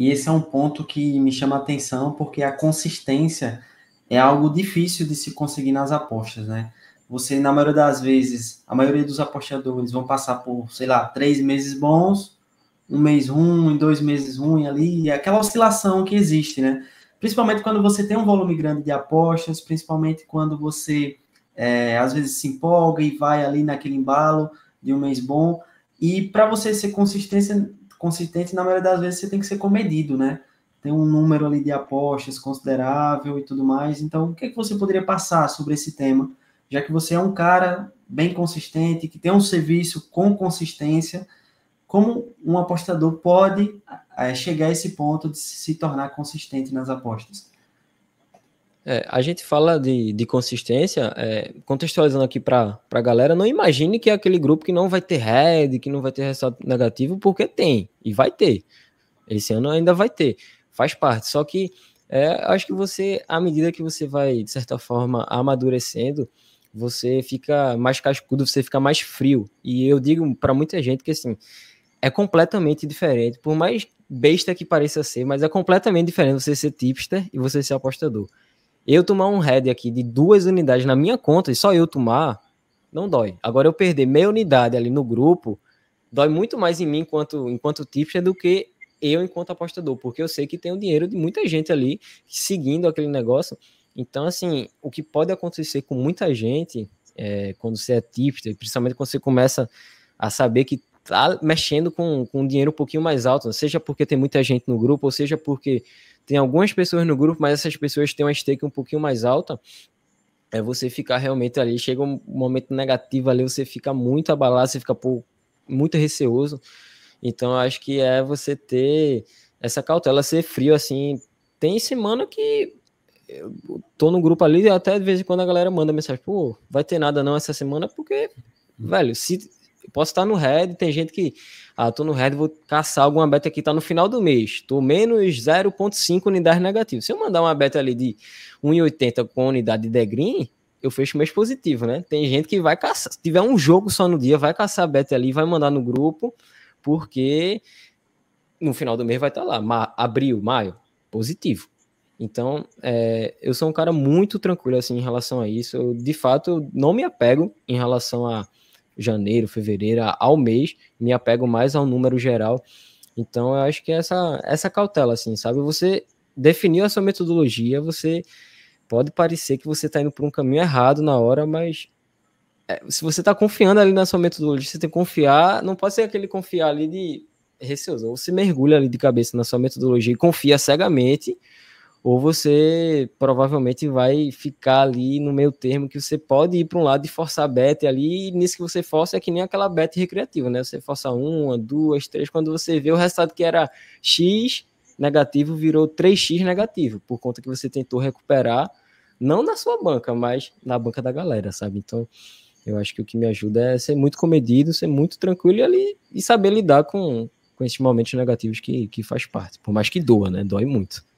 E esse é um ponto que me chama a atenção, porque a consistência é algo difícil de se conseguir nas apostas, né? Você, na maioria das vezes, a maioria dos apostadores vão passar por, sei lá, três meses bons, um mês ruim, dois meses ruim ali, é aquela oscilação que existe, né? Principalmente quando você tem um volume grande de apostas, principalmente quando você é, às vezes se empolga e vai ali naquele embalo de um mês bom. E para você ser consistência, consistente, na maioria das vezes você tem que ser comedido, né? Tem um número ali de apostas considerável e tudo mais. Então, o que, é que você poderia passar sobre esse tema? Já que você é um cara bem consistente, que tem um serviço com consistência, como um apostador pode é, chegar a esse ponto de se tornar consistente nas apostas? É, a gente fala de, de consistência, é, contextualizando aqui para a galera, não imagine que é aquele grupo que não vai ter head, que não vai ter resultado negativo, porque tem, e vai ter. Esse ano ainda vai ter, faz parte. Só que é, acho que você, à medida que você vai, de certa forma, amadurecendo, você fica mais cascudo, você fica mais frio. E eu digo para muita gente que assim, é completamente diferente, por mais besta que pareça ser, mas é completamente diferente você ser tipster e você ser apostador. Eu tomar um head aqui de duas unidades na minha conta e só eu tomar, não dói. Agora eu perder meia unidade ali no grupo, dói muito mais em mim enquanto, enquanto tipster do que eu enquanto apostador, porque eu sei que tem o dinheiro de muita gente ali seguindo aquele negócio. Então, assim, o que pode acontecer com muita gente é, quando você é tipster, principalmente quando você começa a saber que tá mexendo com, com dinheiro um pouquinho mais alto, seja porque tem muita gente no grupo, ou seja porque tem algumas pessoas no grupo, mas essas pessoas têm uma stake um pouquinho mais alta, é você ficar realmente ali, chega um momento negativo ali, você fica muito abalado, você fica pô, muito receoso. Então, acho que é você ter essa cautela, ser frio, assim. Tem semana que eu tô no grupo ali, até de vez em quando a galera manda mensagem, pô, vai ter nada não essa semana, porque, velho, se posso estar no Red, tem gente que, ah, tô no Red, vou caçar alguma beta aqui, tá no final do mês, tô menos 0.5 unidades negativas. Se eu mandar uma beta ali de 1,80 com unidade de degrin, eu fecho mês positivo, né? Tem gente que vai caçar, se tiver um jogo só no dia, vai caçar a beta ali, vai mandar no grupo, porque no final do mês vai estar tá lá, ma abril, maio, positivo. Então, é, eu sou um cara muito tranquilo assim em relação a isso. Eu, de fato, eu não me apego em relação a janeiro, fevereiro, ao mês, me apego mais ao número geral. Então, eu acho que é essa, essa cautela, assim, sabe? Você definiu a sua metodologia, você pode parecer que você está indo por um caminho errado na hora, mas é, se você está confiando ali na sua metodologia, você tem que confiar, não pode ser aquele confiar ali de receoso, ou você mergulha ali de cabeça na sua metodologia e confia cegamente, ou você provavelmente vai ficar ali no meio termo que você pode ir para um lado e forçar a bet ali, e nisso que você força é que nem aquela bet recreativa, né? Você força uma, duas, três, quando você vê o resultado que era X negativo virou 3x negativo, por conta que você tentou recuperar, não na sua banca, mas na banca da galera, sabe? Então, eu acho que o que me ajuda é ser muito comedido, ser muito tranquilo e, ali, e saber lidar com, com esses momentos negativos que, que faz parte, por mais que doa, né? Dói muito.